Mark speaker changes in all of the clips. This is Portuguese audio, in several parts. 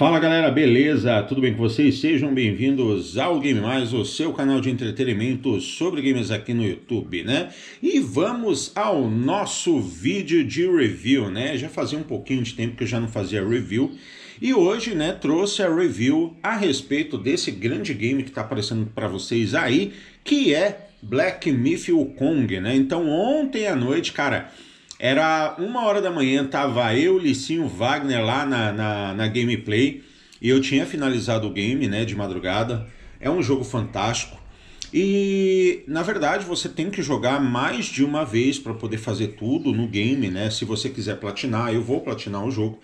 Speaker 1: Fala galera, beleza? Tudo bem com vocês? Sejam bem-vindos ao Game Mais, o seu canal de entretenimento sobre games aqui no YouTube, né? E vamos ao nosso vídeo de review, né? Já fazia um pouquinho de tempo que eu já não fazia review. E hoje, né, trouxe a review a respeito desse grande game que está aparecendo para vocês aí, que é Black Myth Kong, né? Então, ontem à noite, cara, era uma hora da manhã, tava eu, Licinho, Wagner lá na, na, na gameplay. E eu tinha finalizado o game, né, de madrugada. É um jogo fantástico. E, na verdade, você tem que jogar mais de uma vez para poder fazer tudo no game, né? Se você quiser platinar, eu vou platinar o jogo.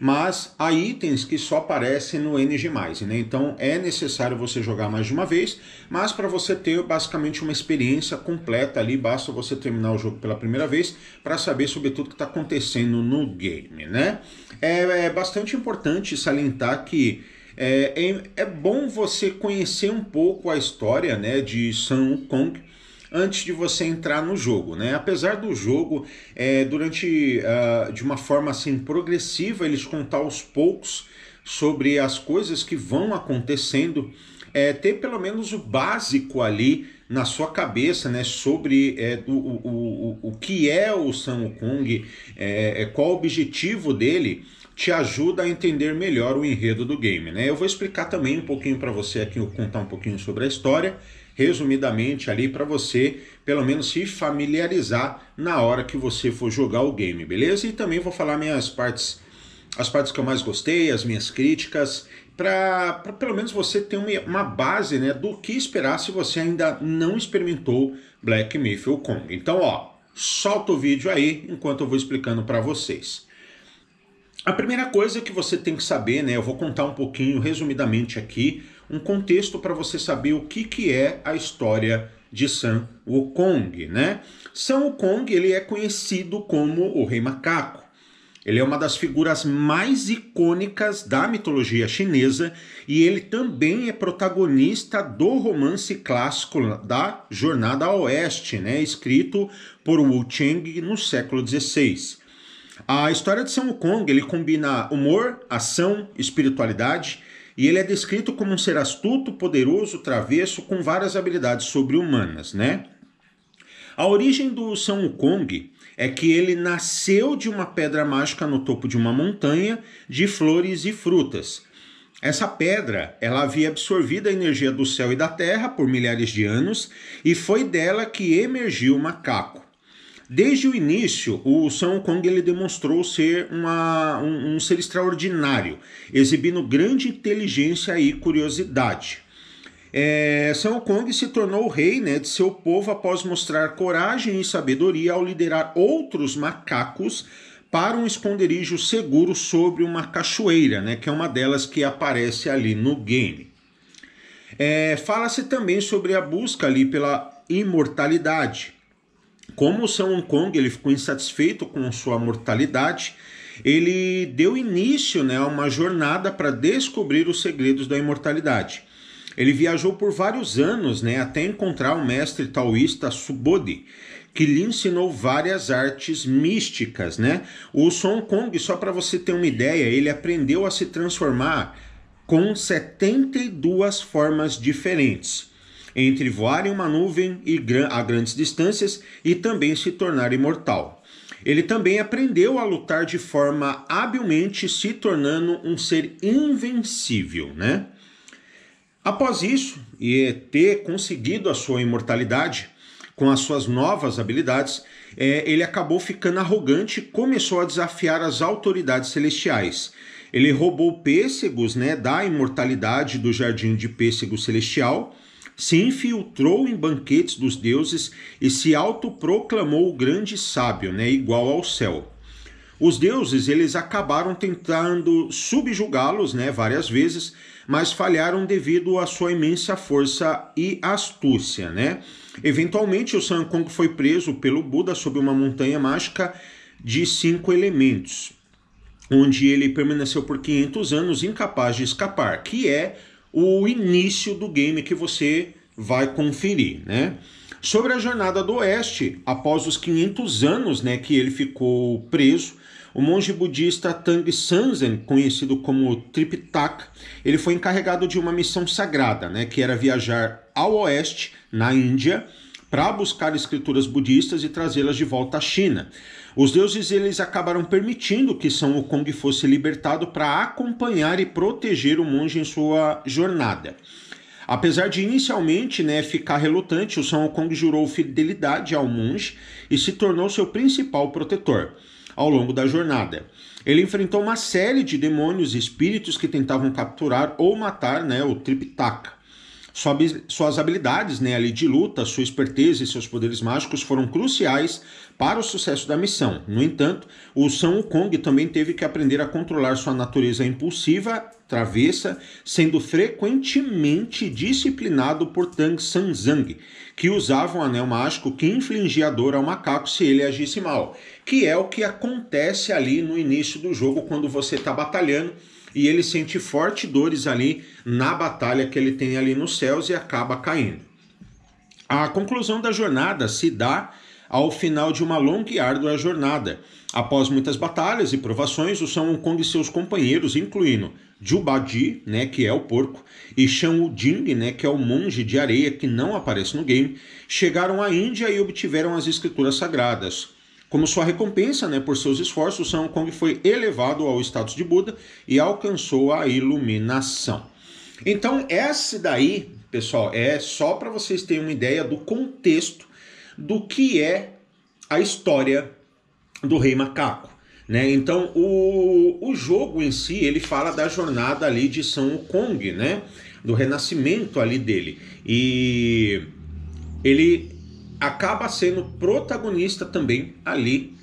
Speaker 1: Mas há itens que só aparecem no NG+, né? Então é necessário você jogar mais de uma vez, mas para você ter basicamente uma experiência completa ali, basta você terminar o jogo pela primeira vez para saber sobre tudo que está acontecendo no game, né? É, é bastante importante salientar que é, é, é bom você conhecer um pouco a história né, de Sun Kong antes de você entrar no jogo, né? Apesar do jogo, é, durante uh, de uma forma assim progressiva, eles contar aos poucos sobre as coisas que vão acontecendo, é, ter pelo menos o básico ali na sua cabeça, né? Sobre é, do, o, o, o que é o Sun Kung, é, é, qual o objetivo dele te ajuda a entender melhor o enredo do game. Né? Eu vou explicar também um pouquinho para você aqui, eu contar um pouquinho sobre a história, resumidamente ali para você pelo menos se familiarizar na hora que você for jogar o game, beleza? E também vou falar minhas partes, as partes que eu mais gostei, as minhas críticas, para pelo menos você ter uma, uma, base né, do que esperar se você ainda não experimentou Black Myth Kong. Então, ó, solta o vídeo aí enquanto eu vou explicando para vocês. A primeira coisa que você tem que saber, né? Eu vou contar um pouquinho resumidamente aqui, um contexto para você saber o que, que é a história de San Wukong, né? San Wukong, ele é conhecido como o Rei Macaco. Ele é uma das figuras mais icônicas da mitologia chinesa e ele também é protagonista do romance clássico da Jornada ao Oeste, né, escrito por Wu Cheng no século XVI. A história de São Wukong ele combina humor, ação, espiritualidade e ele é descrito como um ser astuto, poderoso, travesso, com várias habilidades sobre-humanas, né? A origem do São Wukong é que ele nasceu de uma pedra mágica no topo de uma montanha de flores e frutas. Essa pedra, ela havia absorvido a energia do céu e da terra por milhares de anos e foi dela que emergiu o macaco. Desde o início, o Sun Kong ele demonstrou ser uma, um, um ser extraordinário, exibindo grande inteligência e curiosidade. É, São Kong se tornou o rei né, de seu povo após mostrar coragem e sabedoria ao liderar outros macacos para um esconderijo seguro sobre uma cachoeira, né, que é uma delas que aparece ali no game. É, Fala-se também sobre a busca ali pela imortalidade, como o São Hong Kong ele ficou insatisfeito com sua mortalidade, ele deu início né, a uma jornada para descobrir os segredos da imortalidade. Ele viajou por vários anos né, até encontrar o mestre taoísta Subodhi, que lhe ensinou várias artes místicas. Né? O Song Kong, só para você ter uma ideia, ele aprendeu a se transformar com 72 formas diferentes entre voar em uma nuvem a grandes distâncias e também se tornar imortal. Ele também aprendeu a lutar de forma habilmente, se tornando um ser invencível, né? Após isso, e é ter conseguido a sua imortalidade com as suas novas habilidades, é, ele acabou ficando arrogante e começou a desafiar as autoridades celestiais. Ele roubou pêssegos né, da imortalidade do jardim de pêssego celestial se infiltrou em banquetes dos deuses e se autoproclamou grande sábio, né, igual ao céu. Os deuses eles acabaram tentando subjugá-los né, várias vezes, mas falharam devido à sua imensa força e astúcia. Né? Eventualmente, o Sun Kong foi preso pelo Buda sob uma montanha mágica de cinco elementos, onde ele permaneceu por 500 anos incapaz de escapar, que é o início do game que você vai conferir, né? Sobre a jornada do Oeste, após os 500 anos, né, que ele ficou preso, o monge budista Tang Sanzen, conhecido como Tripitaka, ele foi encarregado de uma missão sagrada, né, que era viajar ao oeste, na Índia, para buscar escrituras budistas e trazê-las de volta à China. Os deuses eles acabaram permitindo que São Wukong fosse libertado para acompanhar e proteger o monge em sua jornada. Apesar de inicialmente né, ficar relutante, o São Wukong jurou fidelidade ao monge e se tornou seu principal protetor ao longo da jornada. Ele enfrentou uma série de demônios e espíritos que tentavam capturar ou matar né, o Tripitaka. Suas habilidades né, ali de luta, sua esperteza e seus poderes mágicos foram cruciais para o sucesso da missão. No entanto, o Sun Kong também teve que aprender a controlar sua natureza impulsiva, travessa, sendo frequentemente disciplinado por Tang Sanzang, que usava um anel mágico que infligia dor ao macaco se ele agisse mal, que é o que acontece ali no início do jogo quando você está batalhando e ele sente fortes dores ali na batalha que ele tem ali nos céus e acaba caindo. A conclusão da jornada se dá ao final de uma longa e árdua jornada. Após muitas batalhas e provações, o São Kong e seus companheiros, incluindo Jubadi, né, que é o porco, e Shan Wuding, né, que é o monge de areia que não aparece no game, chegaram à Índia e obtiveram as escrituras sagradas. Como sua recompensa né, por seus esforços, São Kong foi elevado ao status de Buda e alcançou a iluminação. Então, esse daí, pessoal, é só para vocês terem uma ideia do contexto do que é a história do Rei Macaco. Né? Então, o, o jogo em si, ele fala da jornada ali de São Kong, né? do renascimento ali dele. E ele acaba sendo protagonista também ali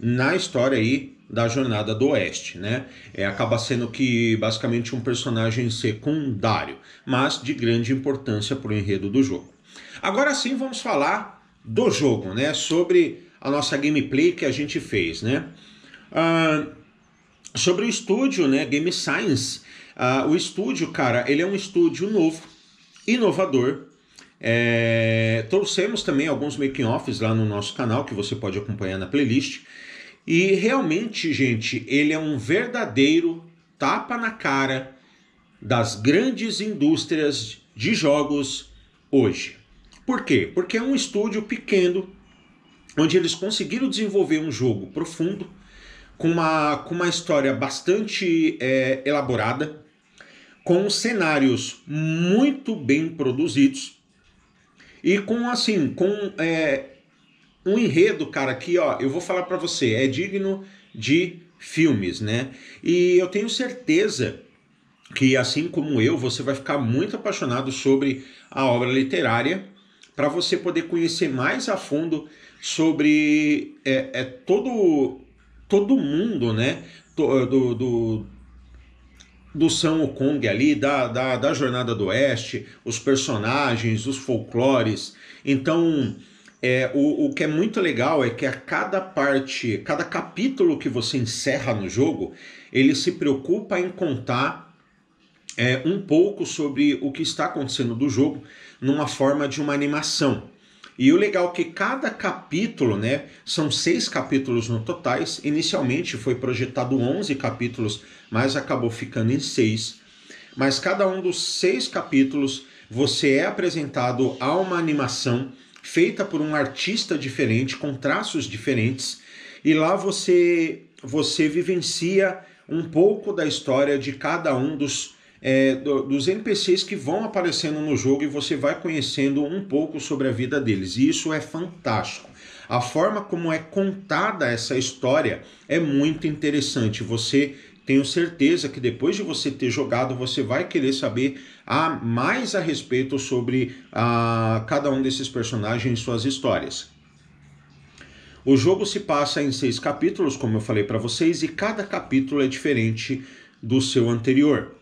Speaker 1: na história aí da jornada do Oeste, né? É, acaba sendo que basicamente um personagem secundário, mas de grande importância para o enredo do jogo. Agora sim vamos falar do jogo, né? Sobre a nossa gameplay que a gente fez, né? sobre o estúdio, né? Game Science. Ah, o estúdio, cara, ele é um estúdio novo, inovador, é, trouxemos também alguns making-offs lá no nosso canal que você pode acompanhar na playlist. E realmente, gente, ele é um verdadeiro tapa na cara das grandes indústrias de jogos hoje. Por quê? Porque é um estúdio pequeno onde eles conseguiram desenvolver um jogo profundo, com uma, com uma história bastante é, elaborada, com cenários muito bem produzidos e com assim, com é, um enredo, cara, que ó, eu vou falar para você, é digno de filmes, né? E eu tenho certeza que assim como eu, você vai ficar muito apaixonado sobre a obra literária para você poder conhecer mais a fundo sobre é, é todo todo mundo, né? Do, do, do São Wukong ali, da, da, da Jornada do Oeste, os personagens, os folclores. Então, é, o, o que é muito legal é que a cada parte, cada capítulo que você encerra no jogo, ele se preocupa em contar é, um pouco sobre o que está acontecendo do jogo numa forma de uma animação. E o legal é que cada capítulo, né, são seis capítulos no totais. Inicialmente foi projetado 11 capítulos, mas acabou ficando em seis. Mas cada um dos seis capítulos você é apresentado a uma animação feita por um artista diferente, com traços diferentes, e lá você você vivencia um pouco da história de cada um dos é, do, dos NPCs que vão aparecendo no jogo e você vai conhecendo um pouco sobre a vida deles. E isso é fantástico. A forma como é contada essa história é muito interessante. Você tenho certeza que depois de você ter jogado, você vai querer saber a ah, mais a respeito sobre a, ah, cada um desses personagens e suas histórias. O jogo se passa em seis capítulos, como eu falei para vocês, e cada capítulo é diferente do seu anterior.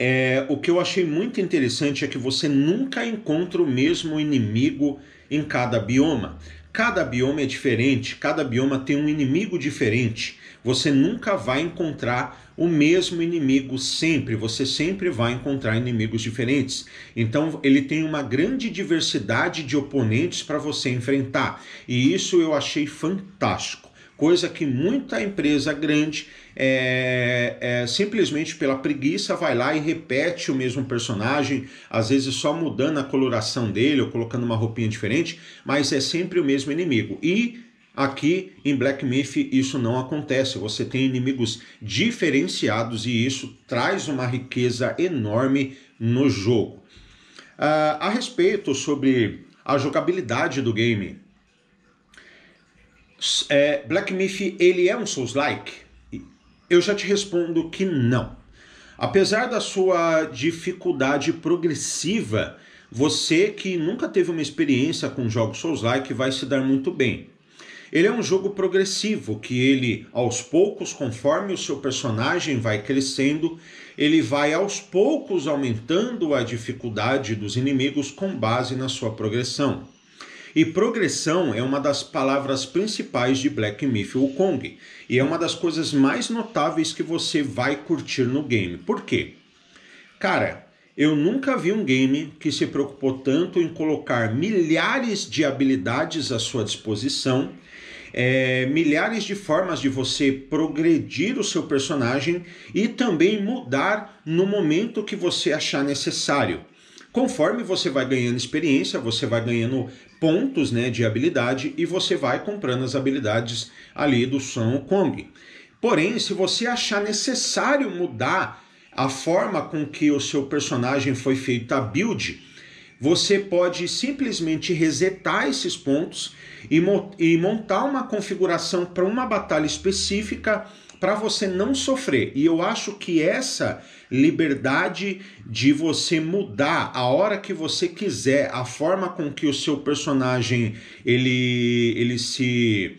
Speaker 1: É, o que eu achei muito interessante é que você nunca encontra o mesmo inimigo em cada bioma. Cada bioma é diferente, cada bioma tem um inimigo diferente. Você nunca vai encontrar o mesmo inimigo sempre, você sempre vai encontrar inimigos diferentes. Então ele tem uma grande diversidade de oponentes para você enfrentar, e isso eu achei fantástico coisa que muita empresa grande é, é, simplesmente pela preguiça vai lá e repete o mesmo personagem, às vezes só mudando a coloração dele ou colocando uma roupinha diferente, mas é sempre o mesmo inimigo. E Aqui em Black Myth isso não acontece. Você tem inimigos diferenciados e isso traz uma riqueza enorme no jogo. Uh, a respeito sobre a jogabilidade do game, é, Black Myth ele é um Souls-like? Eu já te respondo que não. Apesar da sua dificuldade progressiva, você que nunca teve uma experiência com jogos Souls-like vai se dar muito bem. Ele é um jogo progressivo que ele aos poucos, conforme o seu personagem vai crescendo, ele vai aos poucos aumentando a dificuldade dos inimigos com base na sua progressão. E progressão é uma das palavras principais de Black Myth Wukong, e é uma das coisas mais notáveis que você vai curtir no game. Por quê? Cara, eu nunca vi um game que se preocupou tanto em colocar milhares de habilidades à sua disposição, é, milhares de formas de você progredir o seu personagem e também mudar no momento que você achar necessário. Conforme você vai ganhando experiência, você vai ganhando pontos né, de habilidade e você vai comprando as habilidades ali do Sun Kong. Porém, se você achar necessário mudar a forma com que o seu personagem foi feito a build, você pode simplesmente resetar esses pontos e, mo e montar uma configuração para uma batalha específica para você não sofrer. E eu acho que essa liberdade de você mudar a hora que você quiser, a forma com que o seu personagem ele, ele se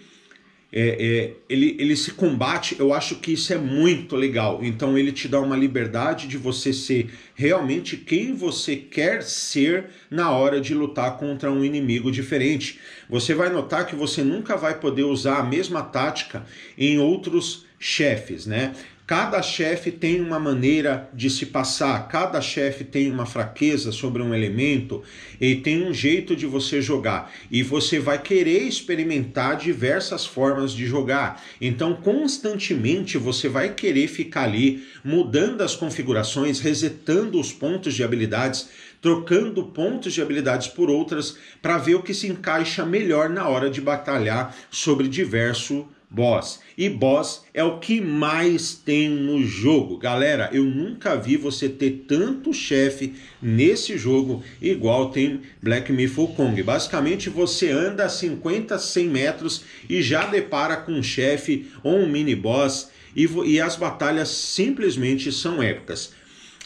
Speaker 1: é, é, ele, ele se combate, eu acho que isso é muito legal. Então ele te dá uma liberdade de você ser realmente quem você quer ser na hora de lutar contra um inimigo diferente. Você vai notar que você nunca vai poder usar a mesma tática em outros chefes, né? Cada chefe tem uma maneira de se passar, cada chefe tem uma fraqueza sobre um elemento e tem um jeito de você jogar. E você vai querer experimentar diversas formas de jogar. Então, constantemente você vai querer ficar ali mudando as configurações, resetando os pontos de habilidades, trocando pontos de habilidades por outras para ver o que se encaixa melhor na hora de batalhar sobre diversos boss. E boss é o que mais tem no jogo. Galera, eu nunca vi você ter tanto chefe nesse jogo igual tem Black Myth Kong. Basicamente você anda 50, 100 metros e já depara com um chefe ou um mini boss e, e as batalhas simplesmente são épicas.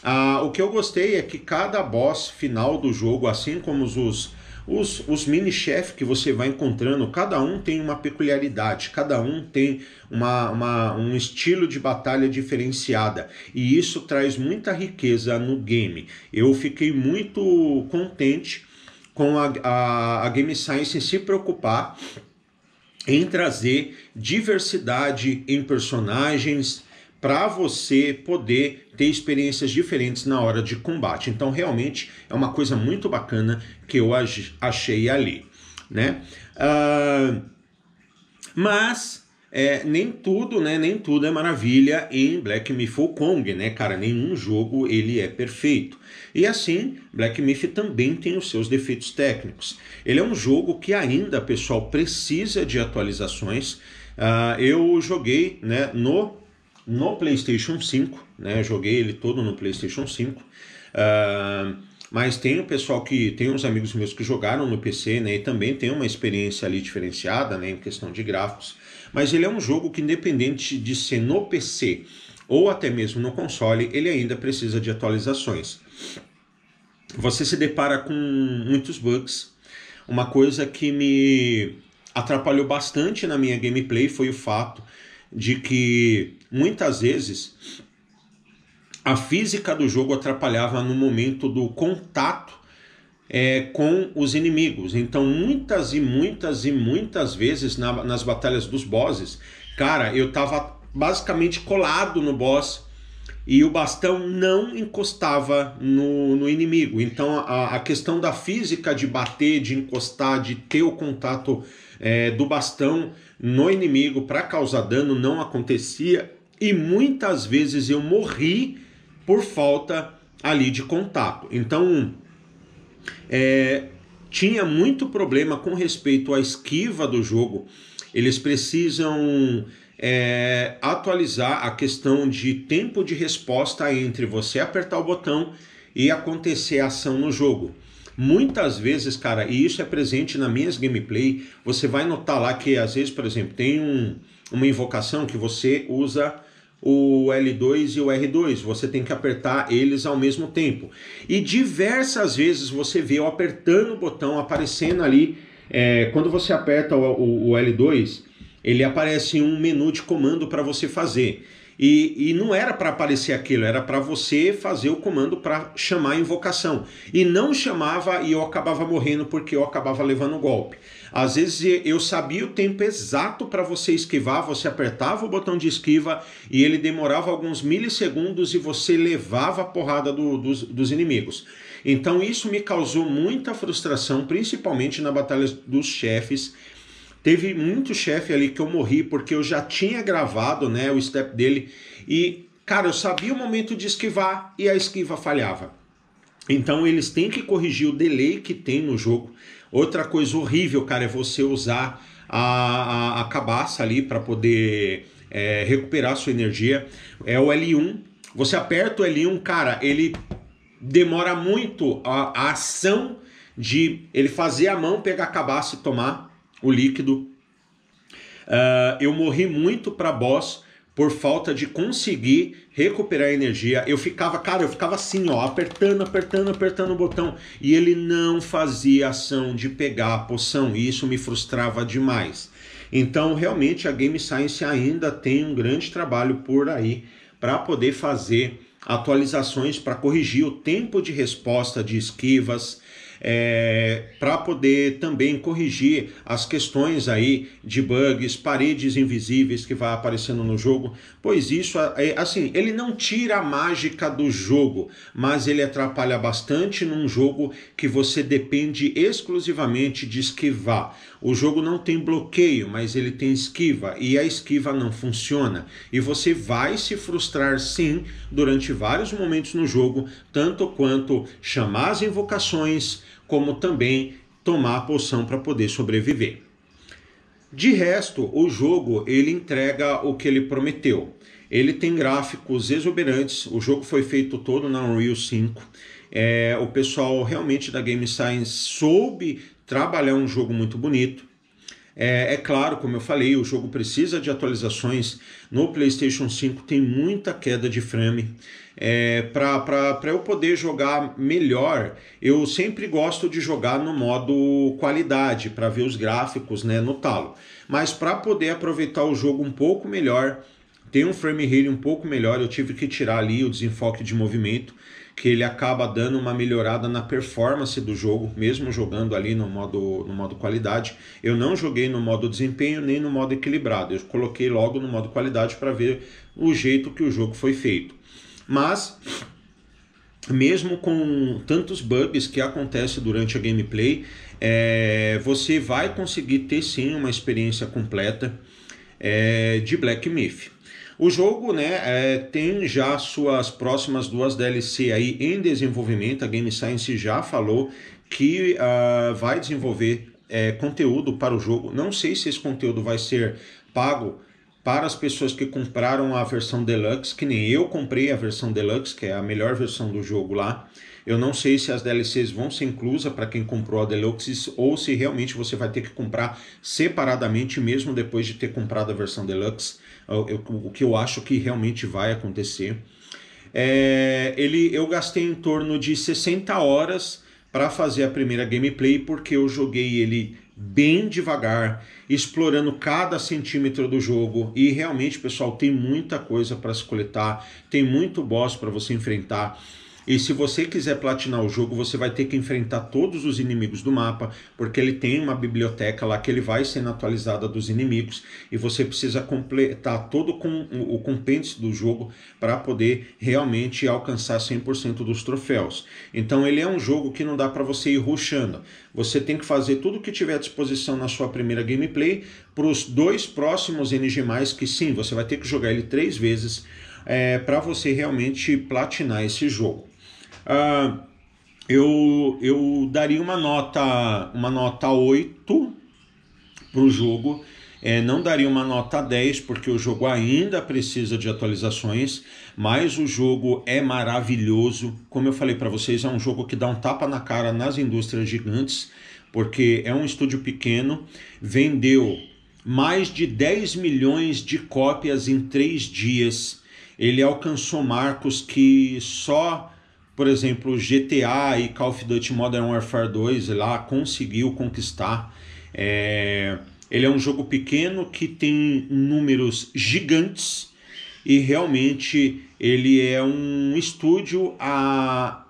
Speaker 1: Ah, o que eu gostei é que cada boss final do jogo, assim como os os, os mini chefes que você vai encontrando, cada um tem uma peculiaridade, cada um tem uma, uma, um estilo de batalha diferenciada. E isso traz muita riqueza no game. Eu fiquei muito contente com a, a, a Game Science se preocupar em trazer diversidade em personagens, para você poder ter experiências diferentes na hora de combate. Então, realmente é uma coisa muito bacana que eu achei ali, né? Uh, mas é, nem tudo, né? Nem tudo é maravilha em Black Myth Kong, né, cara? Nenhum jogo ele é perfeito. E assim, Black Myth também tem os seus defeitos técnicos. Ele é um jogo que ainda, pessoal, precisa de atualizações. Uh, eu joguei, né, no no PlayStation 5, né? Eu joguei ele todo no PlayStation 5. Uh, ah, mas tem o pessoal que tem uns amigos meus que jogaram no PC, né? E também tem uma experiência ali diferenciada, né? Em questão de gráficos. Mas ele é um jogo que, independente de ser no PC ou até mesmo no console, ele ainda precisa de atualizações. Você se depara com muitos bugs. Uma coisa que me atrapalhou bastante na minha gameplay foi o fato de que muitas vezes a física do jogo atrapalhava no momento do contato é, com os inimigos. Então, muitas e muitas e muitas vezes na, nas batalhas dos bosses, cara, eu tava basicamente colado no boss e o bastão não encostava no, no inimigo. Então, a, a questão da física de bater, de encostar, de ter o contato é, do bastão no inimigo para causar dano não acontecia e muitas vezes eu morri por falta ali de contato. Então, é, tinha muito problema com respeito à esquiva do jogo. Eles precisam é, atualizar a questão de tempo de resposta entre você apertar o botão e acontecer a ação no jogo. Muitas vezes, cara, e isso é presente na minhas gameplay, você vai notar lá que às vezes, por exemplo, tem um, uma invocação que você usa o L2 e o R2, você tem que apertar eles ao mesmo tempo. E diversas vezes você vê eu apertando o botão aparecendo ali, é, quando você aperta o, o, o L2, ele aparece um menu de comando para você fazer. E, e não era para aparecer aquilo, era para você fazer o comando para chamar a invocação. E não chamava e eu acabava morrendo porque eu acabava levando o golpe. Às vezes eu sabia o tempo exato para você esquivar, você apertava o botão de esquiva e ele demorava alguns milissegundos e você levava a porrada do, dos, dos, inimigos. Então isso me causou muita frustração, principalmente na Batalha dos Chefes, Teve muito chefe ali que eu morri porque eu já tinha gravado, né, o step dele e cara, eu sabia o momento de esquivar e a esquiva falhava. Então eles têm que corrigir o delay que tem no jogo. Outra coisa horrível, cara, é você usar a, a, a cabaça ali para poder é, recuperar sua energia. É o L1. Você aperta o L1, cara, ele demora muito a, a ação de ele fazer a mão, pegar a cabaça e tomar o líquido. Uh, eu morri muito para boss por falta de conseguir recuperar energia. Eu ficava, cara, eu ficava assim, ó, apertando, apertando, apertando o botão. E ele não fazia ação de pegar a poção. E isso me frustrava demais. Então, realmente, a Game Science ainda tem um grande trabalho por aí para poder fazer atualizações para corrigir o tempo de resposta de esquivas, é, para poder também corrigir as questões aí de bugs, paredes invisíveis que vai aparecendo no jogo, pois isso, é, assim, ele não tira a mágica do jogo, mas ele atrapalha bastante num jogo que você depende exclusivamente de esquivar. O jogo não tem bloqueio, mas ele tem esquiva e a esquiva não funciona. E você vai se frustrar sim durante vários momentos no jogo, tanto quanto chamar as invocações, como também tomar a poção para poder sobreviver. De resto, o jogo ele entrega o que ele prometeu. Ele tem gráficos exuberantes. O jogo foi feito todo na Unreal 5. É, o pessoal realmente da Game Science soube trabalhar um jogo muito bonito. É, é, claro, como eu falei, o jogo precisa de atualizações. No PlayStation 5 tem muita queda de frame. É, Para eu poder jogar melhor, eu sempre gosto de jogar no modo qualidade, para ver os gráficos né, no talo. Mas para poder aproveitar o jogo um pouco melhor, tem um frame rate um pouco melhor, eu tive que tirar ali o desenfoque de movimento, que ele acaba dando uma melhorada na performance do jogo, mesmo jogando ali no modo, no modo qualidade. Eu não joguei no modo desempenho nem no modo equilibrado, eu coloquei logo no modo qualidade para ver o jeito que o jogo foi feito. Mas mesmo com tantos bugs que acontecem durante a gameplay, é, você vai conseguir ter sim uma experiência completa é, de Black Myth. O jogo né, é, tem já suas próximas duas DLC aí em desenvolvimento. A Game Science já falou que uh, vai desenvolver é, conteúdo para o jogo. Não sei se esse conteúdo vai ser pago para as pessoas que compraram a versão deluxe, que nem eu comprei a versão deluxe, que é a melhor versão do jogo lá. Eu não sei se as DLCs vão ser inclusas para quem comprou a Deluxe ou se realmente você vai ter que comprar separadamente mesmo depois de ter comprado a versão Deluxe o que eu acho que realmente vai acontecer. É, ele, eu gastei em torno de 60 horas para fazer a primeira gameplay, porque eu joguei ele bem devagar, explorando cada centímetro do jogo. E realmente, pessoal, tem muita coisa para se coletar, tem muito boss para você enfrentar. E se você quiser platinar o jogo, você vai ter que enfrentar todos os inimigos do mapa, porque ele tem uma biblioteca lá que ele vai sendo atualizada dos inimigos e você precisa completar todo com, o compêndio do jogo para poder realmente alcançar 100% dos troféus. Então ele é um jogo que não dá para você ir rushando. Você tem que fazer tudo o que tiver à disposição na sua primeira gameplay para os dois próximos NG+, que sim, você vai ter que jogar ele três vezes é, eh, para você realmente platinar esse jogo. Uh, eu, eu daria uma nota, uma nota 8 para o jogo. É, não daria uma nota 10, porque o jogo ainda precisa de atualizações, mas o jogo é maravilhoso. Como eu falei para vocês, é um jogo que dá um tapa na cara nas indústrias gigantes, porque é um estúdio pequeno, vendeu mais de 10 milhões de cópias em 3 dias. Ele alcançou marcos que só por exemplo, GTA e Call of Duty Modern Warfare 2 lá conseguiu conquistar. É... Ele é um jogo pequeno que tem números gigantes e realmente ele é um estúdio a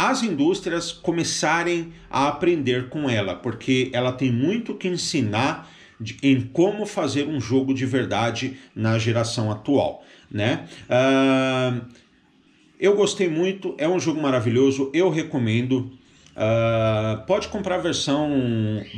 Speaker 1: as indústrias começarem a aprender com ela, porque ela tem muito que ensinar de, em como fazer um jogo de verdade na geração atual, né? Uh eu gostei muito, é um jogo maravilhoso, eu recomendo. Uh, pode comprar a versão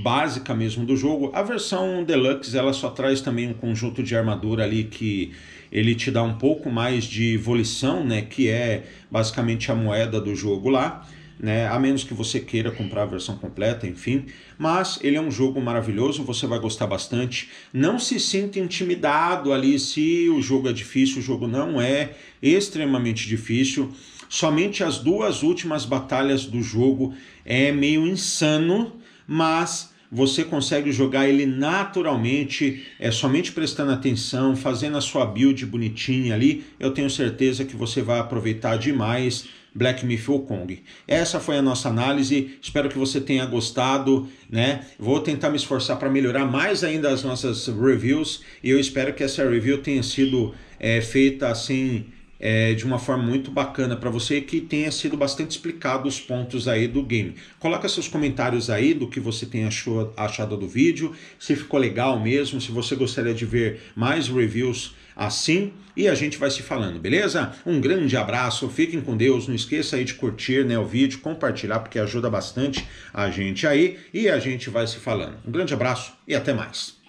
Speaker 1: básica mesmo do jogo. A versão deluxe ela só traz também um conjunto de armadura ali que ele te dá um pouco mais de volição, né? Que é basicamente a moeda do jogo lá né? A menos que você queira comprar a versão completa, enfim. Mas ele é um jogo maravilhoso, você vai gostar bastante. Não se sinta intimidado ali se o jogo é difícil, o jogo não é extremamente difícil. Somente as duas últimas batalhas do jogo é meio insano, mas você consegue jogar ele naturalmente, é somente prestando atenção, fazendo a sua build bonitinha ali. Eu tenho certeza que você vai aproveitar demais Black Myth Wukong. Essa foi a nossa análise, espero que você tenha gostado, né? Vou tentar me esforçar para melhorar mais ainda as nossas reviews e eu espero que essa review tenha sido é, feita assim. É, de uma forma muito bacana para você que tenha sido bastante explicado os pontos aí do game. Coloca seus comentários aí do que você tem achou, achado do vídeo, se ficou legal mesmo, se você gostaria de ver mais reviews assim e a gente vai se falando, beleza? Um grande abraço, fiquem com Deus, não esqueça aí de curtir né, o vídeo, compartilhar, porque ajuda bastante a gente aí e a gente vai se falando. Um grande abraço e até mais.